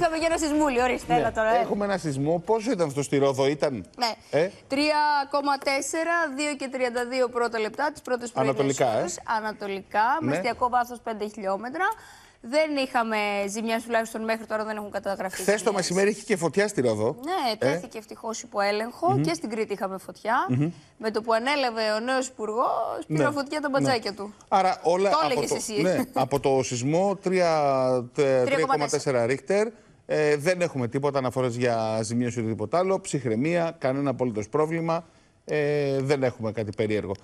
Είχαμε και ένα σεισμούλι, ορίστε, ναι. έλα τώρα. Ε. Έχουμε ένα σεισμό. Πόσο ήταν στο ρόδο ήταν. Ναι. Ε? 3,4, 2 και 32 πρώτα λεπτά, τις πρώτες πρωινές Ανατολικά, ε? Ανατολικά, ναι. μεστιακό βάθο 5 χιλιόμετρα. Δεν είχαμε ζημιάς τουλάχιστον μέχρι τώρα, δεν έχουν καταγραφεί. Χθες το μεσημέρι είχε και φωτιά στη Ρόδο. Ναι, ε? τέθηκε ε. ευτυχώς υπό έλεγχο mm -hmm. και στην Κρήτη είχαμε φωτιά. Mm -hmm. Με το που ανέλαβε ο νέος υπουργός, πήρε ναι. φωτιά τα μπατζάκια ναι. του. Άρα όλα. Το έλεγε εσύ. Ναι, από το σεισμό 3,4 ρίχτερ. Ε, δεν έχουμε τίποτα αναφορές για ζημίε ή οτιδήποτε άλλο. Ψυχραιμία, κανένα απολύτω πρόβλημα. Ε, δεν έχουμε κάτι περίεργο.